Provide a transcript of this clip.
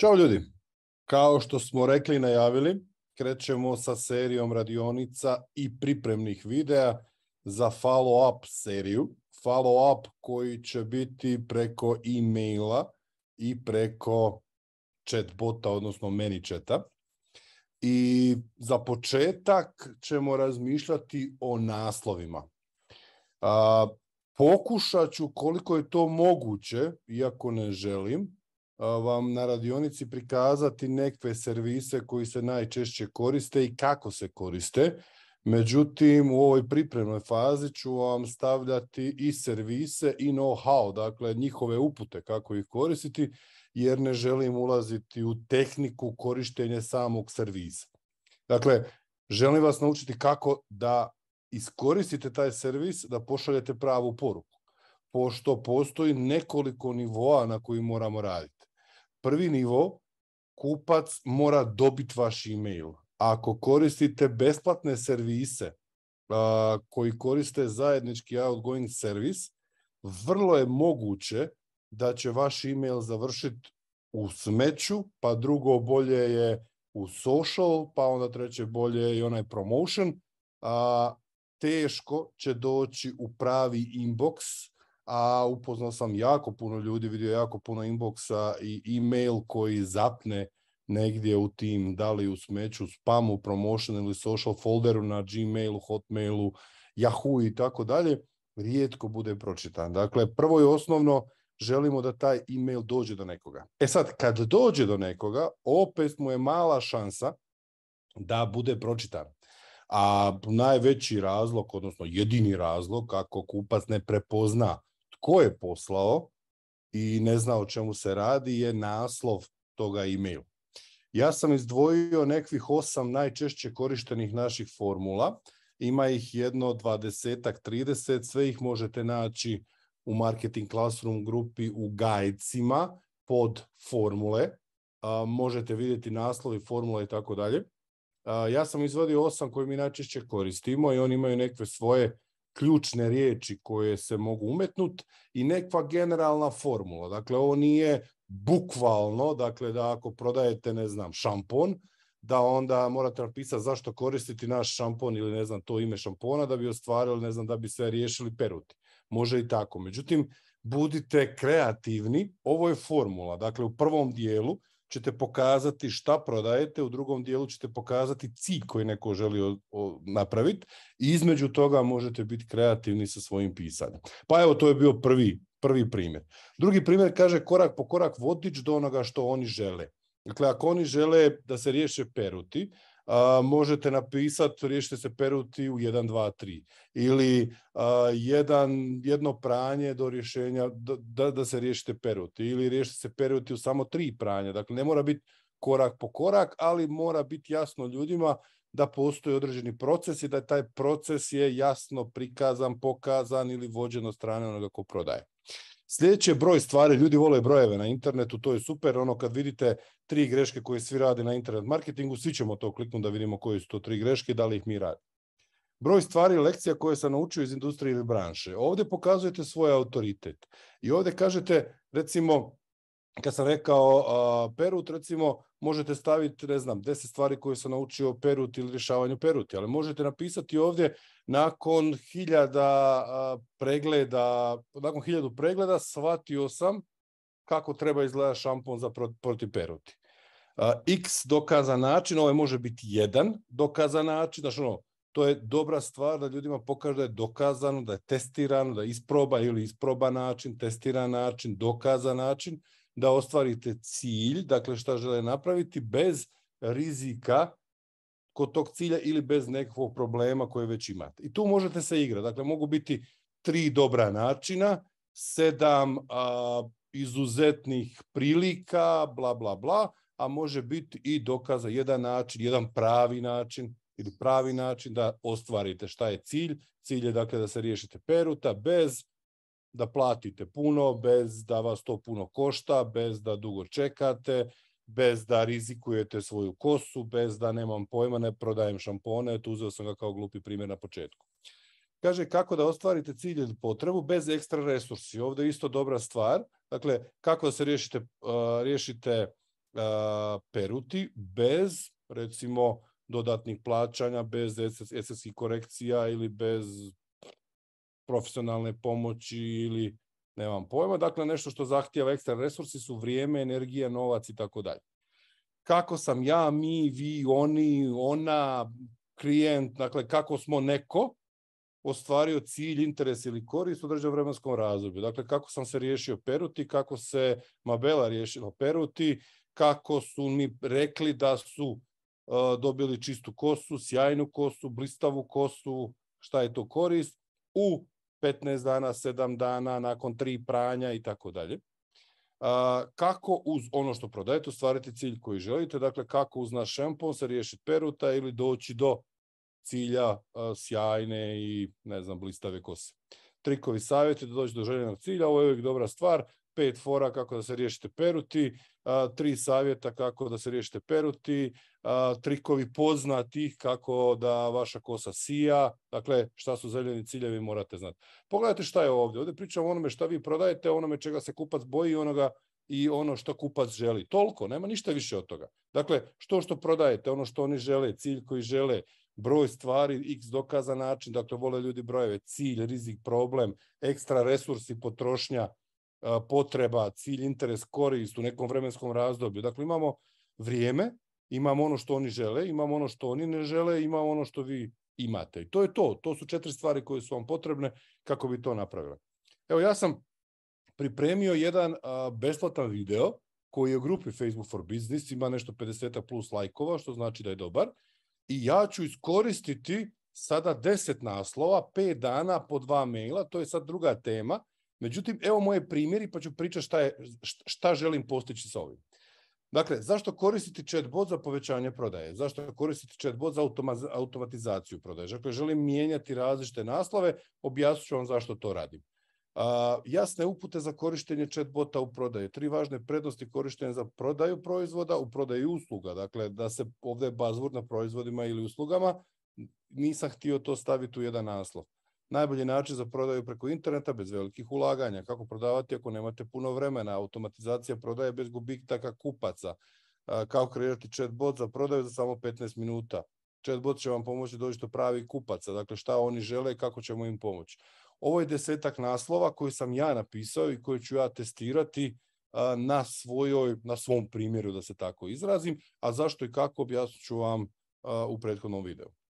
Ćao ljudi, kao što smo rekli i najavili, krećemo sa serijom radionica i pripremnih videa za follow-up seriju. Follow-up koji će biti preko e-maila i preko chatbota, odnosno chata. I za početak ćemo razmišljati o naslovima. pokušat ću koliko je to moguće, iako ne želim, vam na radionici prikazati neke servise koji se najčešće koriste i kako se koriste. Međutim, u ovoj pripremnoj fazi ću vam stavljati i servise i know-how, dakle njihove upute kako ih koristiti, jer ne želim ulaziti u tehniku korištenja samog servisa. Dakle, želim vas naučiti kako da iskoristite taj servis, da pošaljete pravu poruku, pošto postoji nekoliko nivoa na koji moramo raditi prvi nivo, kupac mora dobiti vaš email. Ako koristite besplatne servise koji koriste zajednički outgoing servis, vrlo je moguće da će vaš email završiti u smeću, pa drugo bolje je u social, pa onda treće bolje je i onaj promotion. A, teško će doći u pravi inbox a upoznao sam jako puno ljudi, vidio jako puno inboxa i email koji zapne negdje u tim, da li u smeću, spamu, promotion ili social folderu na Gmailu, Hotmailu, Yahoo i tako dalje, rijetko bude pročitan. Dakle, prvo i osnovno, želimo da taj email dođe do nekoga. E sad, kad dođe do nekoga, opet mu je mala šansa da bude pročitan. A najveći razlog, odnosno jedini razlog kako kupac ne prepozna ko je poslao i ne zna o čemu se radi je naslov toga e mail Ja sam izdvojio nekvih osam najčešće korištenih naših formula. Ima ih jedno dvadesetak, trideset, sve ih možete naći u Marketing Classroom grupi u gajcima pod formule. možete vidjeti naslovi, formula i tako dalje. Ja sam izvadio osam koje mi najčešće koristimo i oni imaju nekve svoje ključne riječi koje se mogu umetnuti i nekva generalna formula. Dakle, ovo nije bukvalno, dakle da ako prodajete, ne znam, šampon, da onda morate napisati zašto koristiti naš šampon ili ne znam to ime šampona da bi ostvarili, ne znam, da bi sve riješili peruti. Može i tako. Međutim, budite kreativni. Ovo je formula. Dakle, u prvom dijelu ćete pokazati šta prodajete, u drugom dijelu ćete pokazati cilj koji neko želi napraviti i između toga možete biti kreativni sa svojim pisanjem. Pa evo, to je bio prvi, prvi primjer. Drugi primjer kaže korak po korak vodič do onoga što oni žele. Dakle, ako oni žele da se riješe peruti, možete napisati riješite se peruti u 1, 2, 3 ili jedan, jedno pranje do rješenja da, da se riješite peruti ili riješite se peruti u samo tri pranja. Dakle, ne mora biti korak po korak, ali mora biti jasno ljudima da postoji određeni proces i da taj proces je jasno prikazan, pokazan ili vođen od strane onoga ko prodaje. Sljedeći broj stvari, ljudi vole brojeve na internetu, to je super, ono kad vidite tri greške koje svi rade na internet marketingu, svi ćemo to kliknuti da vidimo koje su to tri greške i da li ih mi radimo. Broj stvari lekcija koje sam naučio iz industrije ili branše. Ovdje pokazujete svoj autoritet. I ovdje kažete, recimo, kad sam rekao Perut, recimo, možete staviti, ne znam, deset stvari koje sam naučio o Peruti ili rješavanju Peruti, ali možete napisati ovdje nakon hiljada pregleda, nakon hiljadu pregleda shvatio sam kako treba izgleda šampon za protiv Peruti. X dokaza način, ovaj može biti jedan dokaza način, znači ono, to je dobra stvar da ljudima pokaže da je dokazano, da je testirano, da isproba ili isproba način, testiran način, dokazan način da ostvarite cilj, dakle šta žele napraviti, bez rizika kod tog cilja ili bez nekakvog problema koje već imate. I tu možete se igrati. Dakle, mogu biti tri dobra načina, sedam izuzetnih prilika, bla, bla, bla, a može biti i dokaza jedan način, jedan pravi način ili pravi način da ostvarite šta je cilj. Cilj je dakle da se riješite peruta bez da platite puno, bez da vas to puno košta, bez da dugo čekate, bez da rizikujete svoju kosu, bez da nemam pojma, ne prodajem šampone, tu uzeo sam ga kao glupi primjer na početku. Kaže kako da ostvarite cilj i potrebu bez ekstra resursi. Ovdje je isto dobra stvar. Dakle, kako da se riješite, riješite peruti bez, recimo, dodatnih plaćanja, bez estetskih korekcija ili bez profesionalne pomoći ili nemam pojma. Dakle, nešto što zahtijeva ekstra resursi su vrijeme, energija, novac i tako dalje. Kako sam ja, mi, vi, oni, ona, klijent, dakle kako smo neko ostvario cilj, interes ili korist u određenom vremenskom razdoblju. Dakle, kako sam se riješio Peruti, kako se Mabela riješila Peruti, kako su mi rekli da su uh, dobili čistu kosu, sjajnu kosu, blistavu kosu, šta je to korist, u 15 dana, 7 dana, nakon tri pranja i tako dalje. Kako uz ono što prodajete ostvariti cilj koji želite, dakle kako uz naš šampon se riješiti peruta ili doći do cilja sjajne i ne znam, blistave kose. Trikovi savjeti da dođete do željenog cilja, ovo je uvijek dobra stvar, pet fora kako da se riješite peruti, tri savjeta kako da se riješite peruti, trikovi poznatih kako da vaša kosa sija, dakle šta su zeljeni ciljevi morate znati. Pogledajte šta je ovdje, ovdje pričamo o onome šta vi prodajete, onome čega se kupac boji onoga i ono što kupac želi. Toliko, nema ništa više od toga. Dakle, što što prodajete, ono što oni žele, cilj koji žele, broj stvari, x dokaza način, dakle vole ljudi brojeve, cilj, rizik, problem, ekstra resursi, potrošnja, potreba, cilj, interes, korist u nekom vremenskom razdoblju. Dakle, imamo vrijeme Imamo ono što oni žele, imamo ono što oni ne žele, imamo ono što vi imate. I to je to. To su četiri stvari koje su vam potrebne kako bi to napravili. Evo, ja sam pripremio jedan besplatan video koji je u grupi Facebook for Business, ima nešto 50 plus lajkova, što znači da je dobar. I ja ću iskoristiti sada 10 naslova, 5 dana po dva maila, to je sad druga tema. Međutim, evo moje primjeri pa ću pričati šta, šta želim postići sa ovim. Dakle, zašto koristiti chatbot za povećanje prodaje? Zašto koristiti chatbot za automatizaciju prodaje? Dakle, želim mijenjati različite naslove, objasnit ću vam zašto to radim. jasne upute za korištenje chatbota u prodaju. Tri važne prednosti korištenja za prodaju proizvoda u prodaju usluga. Dakle, da se ovdje bazvor na proizvodima ili uslugama, nisam htio to staviti u jedan naslov najbolji način za prodaju preko interneta bez velikih ulaganja. Kako prodavati ako nemate puno vremena, automatizacija prodaje bez gubitaka kupaca, kao kreirati chatbot za prodaju za samo 15 minuta. Chatbot će vam pomoći doći do pravih kupaca, dakle šta oni žele i kako ćemo im pomoći. Ovo je desetak naslova koji sam ja napisao i koji ću ja testirati na, svojoj, na svom primjeru, da se tako izrazim, a zašto i kako objasnit ću vam u prethodnom videu.